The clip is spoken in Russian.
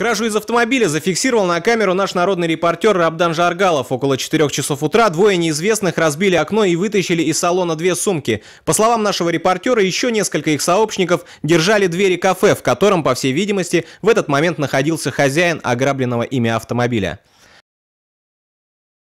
Кражу из автомобиля зафиксировал на камеру наш народный репортер Рабдан Жаргалов. Около 4 часов утра двое неизвестных разбили окно и вытащили из салона две сумки. По словам нашего репортера, еще несколько их сообщников держали двери кафе, в котором, по всей видимости, в этот момент находился хозяин ограбленного ими автомобиля.